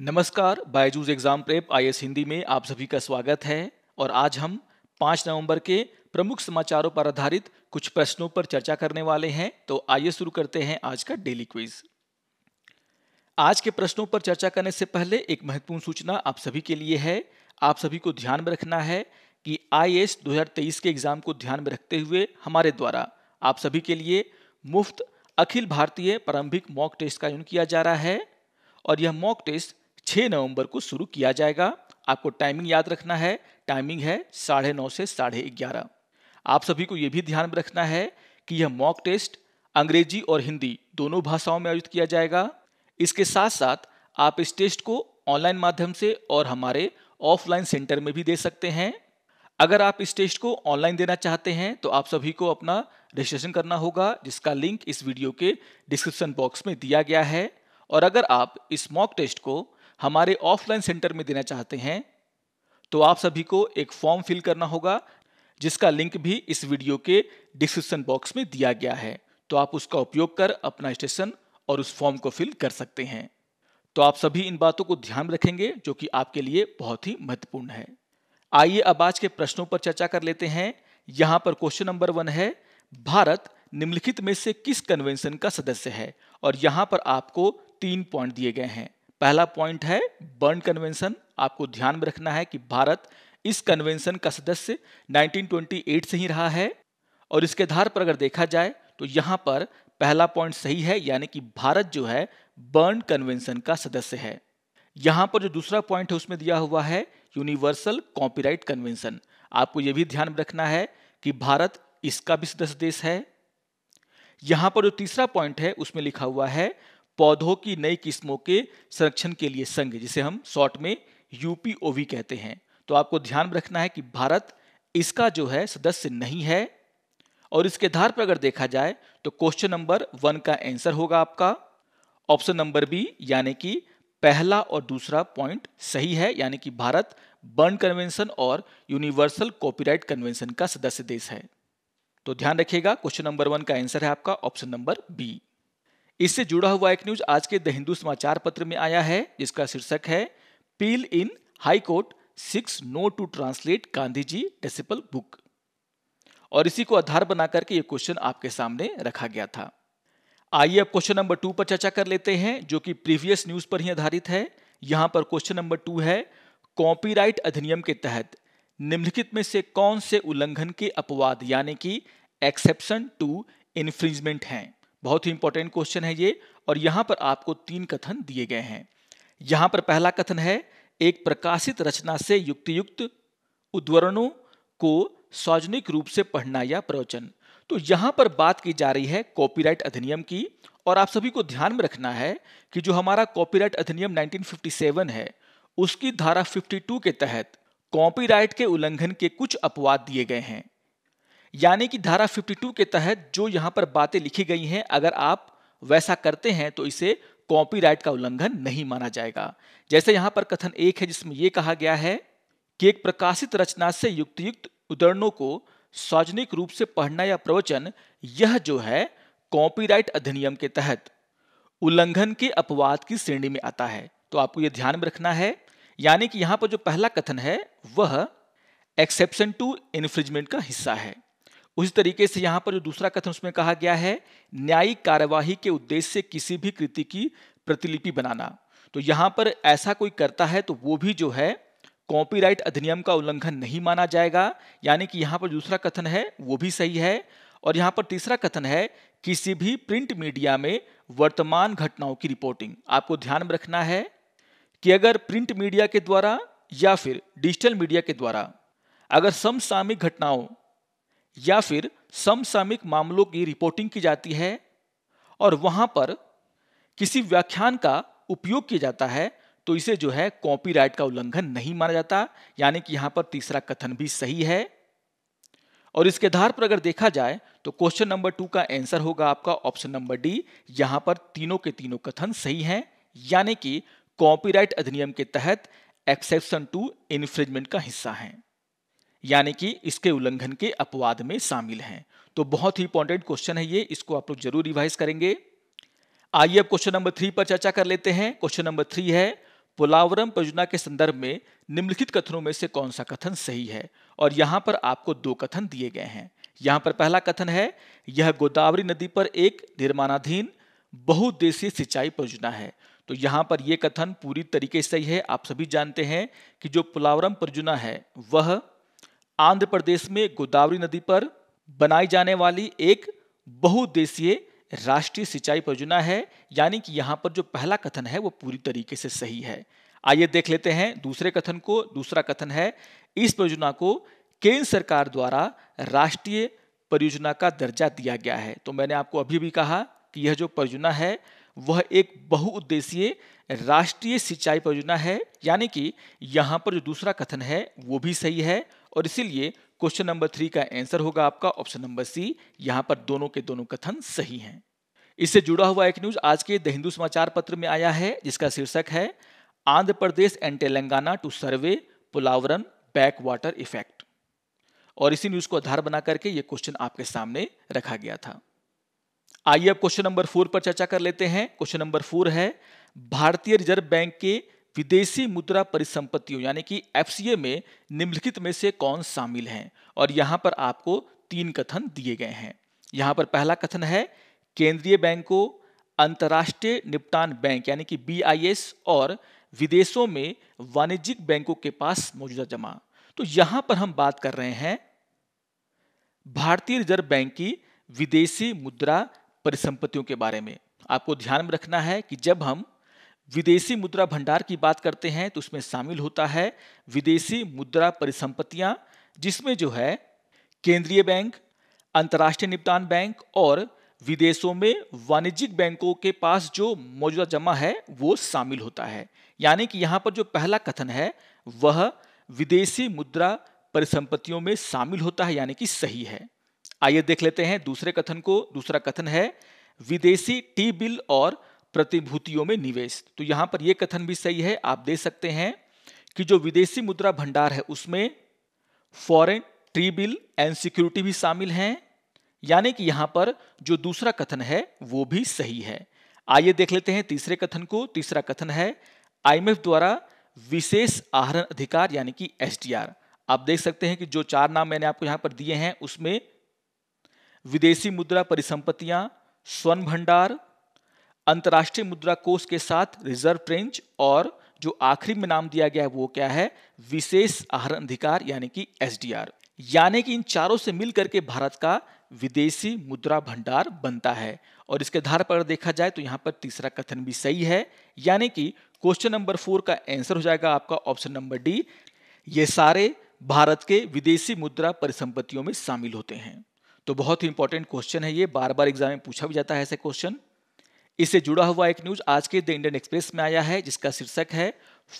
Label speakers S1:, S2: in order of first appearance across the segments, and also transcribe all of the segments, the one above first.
S1: नमस्कार Byju's exam prep आई हिंदी में आप सभी का स्वागत है और आज हम 5 नवंबर के प्रमुख समाचारों पर आधारित कुछ प्रश्नों पर चर्चा करने वाले हैं तो आइए शुरू करते हैं आज का डेली क्विज आज के प्रश्नों पर चर्चा करने से पहले एक महत्वपूर्ण सूचना आप सभी के लिए है आप सभी को ध्यान में रखना है कि आई एस के एग्जाम को ध्यान में रखते हुए हमारे द्वारा आप सभी के लिए मुफ्त अखिल भारतीय प्रारंभिक मॉक टेस्ट का आयोजन किया जा रहा है और यह मॉक टेस्ट 6 नवंबर को शुरू किया जाएगा आपको टाइमिंग याद रखना है टाइमिंग है साढ़े नौ से साढ़े ग्यारह आप सभी को यह भी ध्यान में रखना है कि यह मॉक टेस्ट अंग्रेजी और हिंदी दोनों भाषाओं में आयोजित किया जाएगा इसके साथ साथ आप इस टेस्ट को ऑनलाइन माध्यम से और हमारे ऑफलाइन सेंटर में भी दे सकते हैं अगर आप इस टेस्ट को ऑनलाइन देना चाहते हैं तो आप सभी को अपना रजिस्ट्रेशन करना होगा जिसका लिंक इस वीडियो के डिस्क्रिप्शन बॉक्स में दिया गया है और अगर आप इस मॉक टेस्ट को हमारे ऑफलाइन सेंटर में देना चाहते हैं तो आप सभी को एक फॉर्म फिल करना होगा जिसका लिंक भी इस वीडियो के डिस्क्रिप्शन बॉक्स में दिया गया है तो आप उसका उपयोग कर अपना स्टेशन और उस फॉर्म को फिल कर सकते हैं तो आप सभी इन बातों को ध्यान रखेंगे जो कि आपके लिए बहुत ही महत्वपूर्ण है आइए अब आज के प्रश्नों पर चर्चा कर लेते हैं यहां पर क्वेश्चन नंबर वन है भारत निम्नलिखित में से किस कन्वेंशन का सदस्य है और यहां पर आपको तीन पॉइंट दिए गए हैं पहला पॉइंट है बर्न कन्वेंशन आपको ध्यान में रखना है कि भारत इस कन्वेंशन का सदस्य 1928 से ही रहा है और इसके आधार पर अगर देखा जाए तो यहां पर पहला पॉइंट सही है यानी कि भारत जो है बर्न कन्वेंशन का सदस्य है यहां पर जो दूसरा पॉइंट है उसमें दिया हुआ है यूनिवर्सल कॉपीराइट कन्वेंशन आपको यह भी ध्यान में रखना है कि भारत इसका भी सदस्य देश है यहां पर जो तीसरा पॉइंट है उसमें लिखा हुआ है पौधों की नई किस्मों के संरक्षण के लिए संघ जिसे हम शॉर्ट में यूपीओवी कहते हैं तो आपको ध्यान रखना है कि भारत इसका जो है सदस्य नहीं है और इसके आधार पर अगर देखा जाए तो क्वेश्चन नंबर वन का आंसर होगा आपका ऑप्शन नंबर बी यानी कि पहला और दूसरा पॉइंट सही है यानी कि भारत बर्न कन्वेंशन और यूनिवर्सल कॉपीराइट कन्वेंशन का सदस्य देश है तो ध्यान रखिएगा क्वेश्चन नंबर वन का आंसर है आपका ऑप्शन नंबर बी इससे जुड़ा हुआ एक न्यूज आज के द हिंदू समाचार पत्र में आया है जिसका शीर्षक है PIL in high court seeks no to translate Gandhi ji disciple book और इसी को आधार बनाकर के ये क्वेश्चन आपके सामने रखा गया था आइए अब क्वेश्चन नंबर टू पर चर्चा कर लेते हैं जो कि प्रीवियस न्यूज पर ही आधारित है यहां पर क्वेश्चन नंबर टू है कॉपीराइट अधिनियम के तहत निम्नलिखित में से कौन से उल्लंघन के अपवाद यानी कि एक्सेप्शन टू इन्फ्रिंजमेंट हैं बहुत ही इंपॉर्टेंट क्वेश्चन है ये और यहां पर आपको तीन कथन दिए गए हैं यहां पर पहला कथन है एक प्रकाशित रचना से युक्त उद्वरणों को सार्वजनिक रूप से पढ़ना या प्रवचन तो यहां पर बात की जा रही है कॉपीराइट अधिनियम की और आप सभी को ध्यान में रखना है कि जो हमारा कॉपीराइट अधिनियम 1957 है उसकी धारा 52 के तहत कॉपीराइट के उल्लंघन के कुछ अपवाद दिए गए हैं यानी कि धारा 52 के तहत जो यहां पर बातें लिखी गई हैं अगर आप वैसा करते हैं तो इसे कॉपीराइट का उल्लंघन नहीं माना जाएगा जैसे यहां पर कथन एक है जिसमें यह कहा गया है कि एक प्रकाशित रचना से युक्त युक्त उदरणों को सार्वजनिक रूप से पढ़ना या प्रवचन यह जो है कॉपीराइट अधिनियम के तहत उल्लंघन के अपवाद की श्रेणी में आता है तो आपको यह ध्यान में रखना है यानी कि यहाँ पर जो पहला कथन है वह एक्सेप्शन टू इन्फ्रिजमेंट का हिस्सा है उसी तरीके से यहां पर जो दूसरा कथन उसमें कहा गया है न्यायिक कार्यवाही के उद्देश्य से किसी भी कृति की प्रतिलिपि बनाना तो यहां पर ऐसा कोई करता है तो वो भी जो है कॉपीराइट अधिनियम का उल्लंघन नहीं माना जाएगा यानी कि यहां पर दूसरा कथन है वो भी सही है और यहां पर तीसरा कथन है किसी भी प्रिंट मीडिया में वर्तमान घटनाओं की रिपोर्टिंग आपको ध्यान में रखना है कि अगर प्रिंट मीडिया के द्वारा या फिर डिजिटल मीडिया के द्वारा अगर समसामयिक घटनाओं या फिर समसामयिक मामलों की रिपोर्टिंग की जाती है और वहां पर किसी व्याख्यान का उपयोग किया जाता है तो इसे जो है कॉपीराइट का उल्लंघन नहीं माना जाता यानी कि यहां पर तीसरा कथन भी सही है और इसके आधार पर अगर देखा जाए तो क्वेश्चन नंबर टू का आंसर होगा आपका ऑप्शन नंबर डी यहां पर तीनों के तीनों कथन सही हैं यानी कि कॉपीराइट अधिनियम के तहत एक्सेप्शन टू इन्फ्रिजमेंट का हिस्सा हैं यानी कि इसके उल्लंघन के अपवाद में शामिल हैं तो बहुत ही इंपॉर्टेंट क्वेश्चन है ये इसको आप लोग जरूर रिवाइज करेंगे आइए अब क्वेश्चन नंबर थ्री पर चर्चा कर लेते हैं क्वेश्चन नंबर थ्री है पोलावरम परियोजना के संदर्भ में निम्नलिखित कथनों में से कौन सा कथन सही है और यहाँ पर आपको दो कथन दिए गए हैं यहाँ पर पहला कथन है यह गोदावरी नदी पर एक निर्माणाधीन बहुदेशीय सिंचाई परियोजना है तो यहाँ पर यह कथन पूरी तरीके से सही है आप सभी जानते हैं कि जो पोलावरम परियोजना है वह आंध्र प्रदेश में गोदावरी नदी पर बनाई जाने वाली एक बहुउद्देशीय राष्ट्रीय सिंचाई परियोजना है यानी कि यहाँ पर जो पहला कथन है वो पूरी तरीके से सही है आइए देख लेते हैं दूसरे कथन को दूसरा कथन है इस परियोजना को केंद्र सरकार द्वारा राष्ट्रीय परियोजना का दर्जा दिया गया है तो मैंने आपको अभी भी कहा कि यह जो परियोजना है वह एक बहुउद्देशीय राष्ट्रीय सिंचाई परियोजना है यानी कि यहाँ पर जो दूसरा कथन है वो भी सही है और इसीलिए क्वेश्चन नंबर थ्री का आंसर होगा आपका ऑप्शन नंबर सी यहां पर दोनों के दोनों कथन सही हैं इससे जुड़ा हुआ एक न्यूज आज के द हिंदू समाचार पत्र में आया है जिसका शीर्षक है Andhra Pradesh and Telangana to survey Polavaram backwater effect और इसी न्यूज को आधार बना करके ये क्वेश्चन आपके सामने रखा गया था आइए अब क्वेश्चन नंबर फोर पर चर्चा कर लेते हैं क्वेश्चन नंबर फोर है भारतीय रिजर्व बैंक के विदेशी मुद्रा परिसंपत्तियों यानी कि एफ में निम्नलिखित में से कौन शामिल हैं और यहाँ पर आपको तीन कथन दिए गए हैं यहाँ पर पहला कथन है केंद्रीय बैंकों अंतर्राष्ट्रीय निपटान बैंक यानी कि बी और विदेशों में वाणिज्यिक बैंकों के पास मौजूदा जमा तो यहां पर हम बात कर रहे हैं भारतीय रिजर्व बैंक की विदेशी मुद्रा परिसंपत्तियों के बारे में आपको ध्यान में रखना है कि जब हम विदेशी मुद्रा भंडार की बात करते हैं तो उसमें शामिल होता है विदेशी मुद्रा परिसंपत्तियां जिसमें जो है केंद्रीय बैंक अंतर्राष्ट्रीय निपटान बैंक और विदेशों में वाणिज्यिक बैंकों के पास जो मौजूदा जमा है वो शामिल होता है यानी कि यहाँ पर जो पहला कथन है वह विदेशी मुद्रा परिसंपत्तियों में शामिल होता है यानी कि सही है आइए देख लेते हैं दूसरे कथन को दूसरा कथन है विदेशी टी बिल और प्रतिभूतियों में निवेश तो यहां पर यह कथन भी सही है आप दे सकते हैं कि जो विदेशी मुद्रा भंडार है उसमें foreign treasury bill and security भी शामिल हैं यानी कि यहां पर जो दूसरा कथन है वो भी सही है आइए देख लेते हैं तीसरे कथन को तीसरा कथन है आईएमएफ द्वारा विशेष आहरण अधिकार यानी कि एसडीआर आप देख सकते हैं कि जो चार नाम मैंने आपको यहां पर दिए हैं उसमें विदेशी मुद्रा परिसंपत्तियां स्वर्ण भंडार अंतर्राष्ट्रीय मुद्रा कोष के साथ रिजर्व ट्रेंच और जो आखिरी में नाम दिया गया है वो क्या है विशेष आहर अधिकार यानी कि एस यानी कि इन चारों से मिलकर के भारत का विदेशी मुद्रा भंडार बनता है और इसके आधार पर देखा जाए तो यहाँ पर तीसरा कथन भी सही है यानी कि क्वेश्चन नंबर फोर का आंसर हो जाएगा आपका ऑप्शन नंबर डी ये सारे भारत के विदेशी मुद्रा परिसंपत्तियों में शामिल होते हैं तो बहुत ही इंपॉर्टेंट क्वेश्चन है ये बार बार एग्जाम में पूछा भी जाता है ऐसे क्वेश्चन इससे जुड़ा हुआ एक न्यूज आज के द इंडियन एक्सप्रेस में आया है जिसका शीर्षक है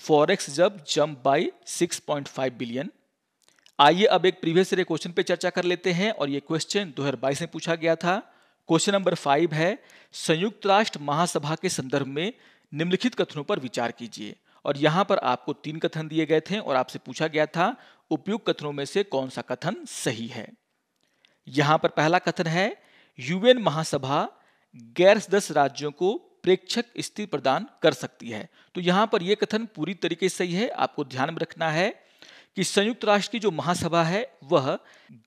S1: फॉरेक्स जब जंप बाय 6.5 बिलियन आइए अब एक प्रीवियस ईयर क्वेश्चन पे चर्चा कर लेते हैं और ये क्वेश्चन 2022 में पूछा गया था क्वेश्चन नंबर फाइव है संयुक्त राष्ट्र महासभा के संदर्भ में निम्नलिखित कथनों पर विचार कीजिए और यहां पर आपको तीन कथन दिए गए थे और आपसे पूछा गया था उपयुक्त कथनों में से कौन सा कथन सही है यहां पर पहला कथन है यूएन महासभा गैर सदस्य राज्यों को प्रेक्षक स्थिति प्रदान कर सकती है तो यहां पर यह कथन पूरी तरीके से सही है आपको ध्यान में रखना है कि संयुक्त राष्ट्र की जो महासभा है वह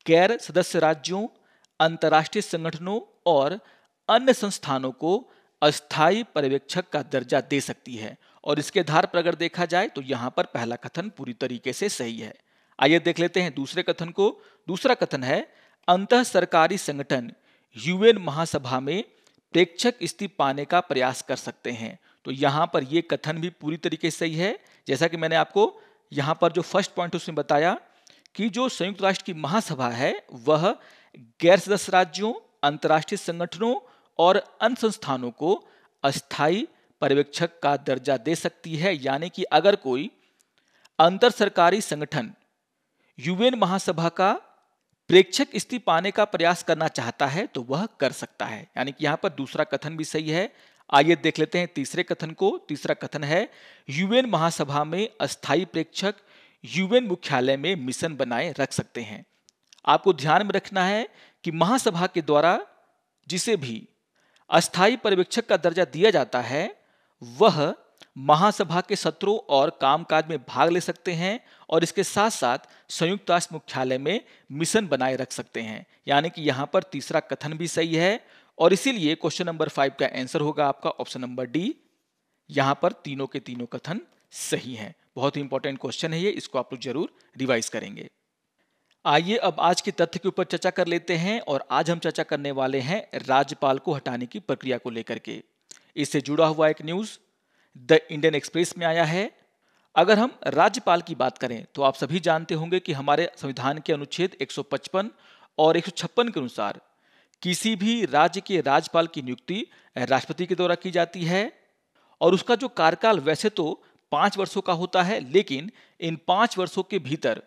S1: गैर सदस्य राज्यों अंतर्राष्ट्रीय संगठनों और अन्य संस्थानों को अस्थायी पर्यवेक्षक का दर्जा दे सकती है और इसके आधार पर अगर देखा जाए तो यहां पर पहला कथन पूरी तरीके से सही है आइए देख लेते हैं दूसरे कथन को दूसरा कथन है अंत सरकारी संगठन यूएन महासभा में प्रेक्षक स्थिति पाने का प्रयास कर सकते हैं तो यहाँ पर यह कथन भी पूरी तरीके से सही है जैसा कि मैंने आपको यहाँ पर जो फर्स्ट पॉइंट उसमें बताया कि जो संयुक्त राष्ट्र की महासभा है वह गैर सदस्य राज्यों अंतर्राष्ट्रीय संगठनों और अन्य संस्थानों को अस्थायी पर्यवेक्षक का दर्जा दे सकती है यानी कि अगर कोई अंतर सरकारी संगठन यूएन महासभा का प्रेक्षक स्थिति पाने का प्रयास करना चाहता है तो वह कर सकता है यानी कि यहां पर दूसरा कथन भी सही है आइए देख लेते हैं तीसरे कथन को तीसरा कथन है यूएन महासभा में अस्थायी प्रेक्षक यूएन मुख्यालय में मिशन बनाए रख सकते हैं आपको ध्यान में रखना है कि महासभा के द्वारा जिसे भी अस्थायी पर्यवेक्षक का दर्जा दिया जाता है वह महासभा के सत्रों और कामकाज में भाग ले सकते हैं और इसके साथ साथ संयुक्त राष्ट्र मुख्यालय में मिशन बनाए रख सकते हैं यानी कि यहाँ पर तीसरा कथन भी सही है और इसीलिए क्वेश्चन नंबर फाइव का आंसर होगा आपका ऑप्शन नंबर डी यहाँ पर तीनों के तीनों कथन सही हैं बहुत ही इंपॉर्टेंट क्वेश्चन है ये इसको आप लोग जरूर रिवाइज करेंगे आइए अब आज के तथ्य के ऊपर चर्चा कर लेते हैं और आज हम चर्चा करने वाले हैं राज्यपाल को हटाने की प्रक्रिया को लेकर के इससे जुड़ा हुआ एक न्यूज द इंडियन एक्सप्रेस में आया है अगर हम राज्यपाल की बात करें तो आप सभी जानते होंगे कि हमारे संविधान के अनुच्छेद 155 और 156 के अनुसार किसी भी राज्य के राज्यपाल की नियुक्ति राष्ट्रपति के द्वारा की जाती है और उसका जो कार्यकाल वैसे तो पाँच वर्षों का होता है लेकिन इन पाँच वर्षों के भीतर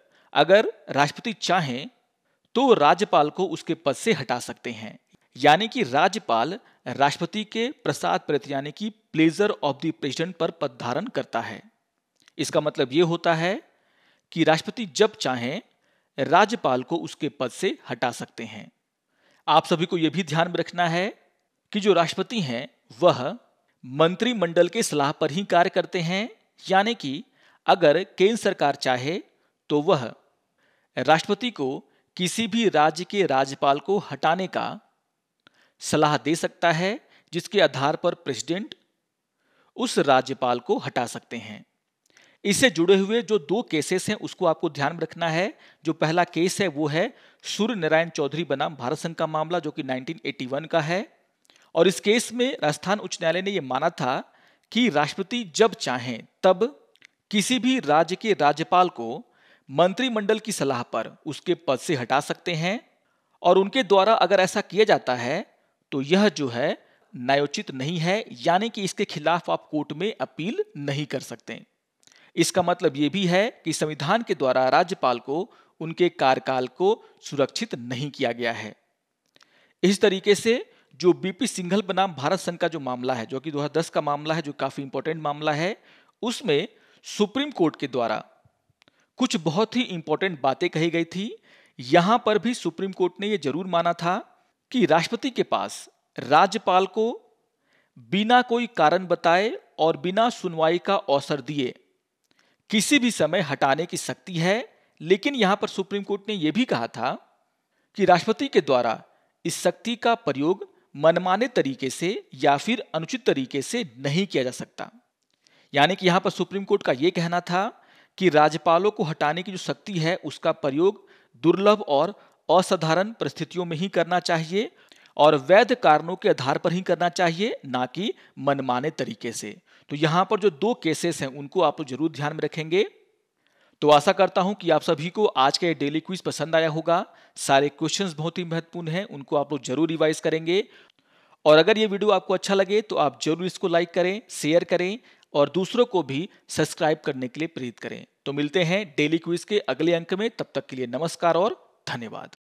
S1: अगर राष्ट्रपति चाहें तो राज्यपाल को उसके पद से हटा सकते हैं यानी कि राज्यपाल राष्ट्रपति के प्रसाद प्रति यानी कि प्लेजर ऑफ द प्रेसिडेंट पर पद धारण करता है इसका मतलब यह होता है कि राष्ट्रपति जब चाहें राज्यपाल को उसके पद से हटा सकते हैं आप सभी को यह भी ध्यान में रखना है कि जो राष्ट्रपति हैं वह मंत्रिमंडल के सलाह पर ही कार्य करते हैं यानी कि अगर केंद्र सरकार चाहे तो वह राष्ट्रपति को किसी भी राज्य के राज्यपाल को हटाने का सलाह दे सकता है जिसके आधार पर प्रेसिडेंट उस राज्यपाल को हटा सकते हैं इससे जुड़े हुए जो दो केसेस हैं उसको आपको ध्यान में रखना है जो पहला केस है वो है सूर्य नारायण चौधरी बनाम भारत संघ का मामला जो कि 1981 का है और इस केस में राजस्थान उच्च न्यायालय ने यह माना था कि राष्ट्रपति जब चाहें तब किसी भी राज्य के राज्यपाल को मंत्रिमंडल की सलाह पर उसके पद से हटा सकते हैं और उनके द्वारा अगर ऐसा किया जाता है तो यह जो है न्यायोचित नहीं है यानी कि इसके खिलाफ आप कोर्ट में अपील नहीं कर सकते इसका मतलब यह भी है कि संविधान के द्वारा राज्यपाल को उनके कार्यकाल को सुरक्षित नहीं किया गया है इस तरीके से जो बीपी सिंघल बनाम भारत संघ का जो मामला है जो कि 2010 का मामला है जो काफी इंपॉर्टेंट मामला है उसमें सुप्रीम कोर्ट के द्वारा कुछ बहुत ही इंपॉर्टेंट बातें कही गई थी यहां पर भी सुप्रीम कोर्ट ने यह जरूर माना था कि राष्ट्रपति के पास राज्यपाल को बिना कोई कारण बताए और बिना सुनवाई का अवसर दिए किसी भी समय हटाने की शक्ति है लेकिन यहां पर सुप्रीम कोर्ट ने यह भी कहा था कि राष्ट्रपति के द्वारा इस शक्ति का प्रयोग मनमाने तरीके से या फिर अनुचित तरीके से नहीं किया जा सकता यानी कि यहां पर सुप्रीम कोर्ट का यह कहना था कि राज्यपालों को हटाने की जो शक्ति है उसका प्रयोग दुर्लभ और असाधारण परिस्थितियों में ही करना चाहिए और वैध कारणों के आधार पर ही करना चाहिए ना कि मनमाने तरीके से तो यहां पर जो दो केसेस हैं उनको आप लोग जरूर ध्यान में रखेंगे तो आशा करता हूं कि आप सभी को आज का डेली क्विज पसंद आया होगा सारे क्वेश्चंस बहुत ही महत्वपूर्ण हैं उनको आप लोग जरूर रिवाइज करेंगे और अगर ये वीडियो आपको अच्छा लगे तो आप जरूर इसको लाइक करें शेयर करें और दूसरों को भी सब्सक्राइब करने के लिए प्रेरित करें तो मिलते हैं डेली क्विज के अगले अंक में तब तक के लिए नमस्कार और धन्यवाद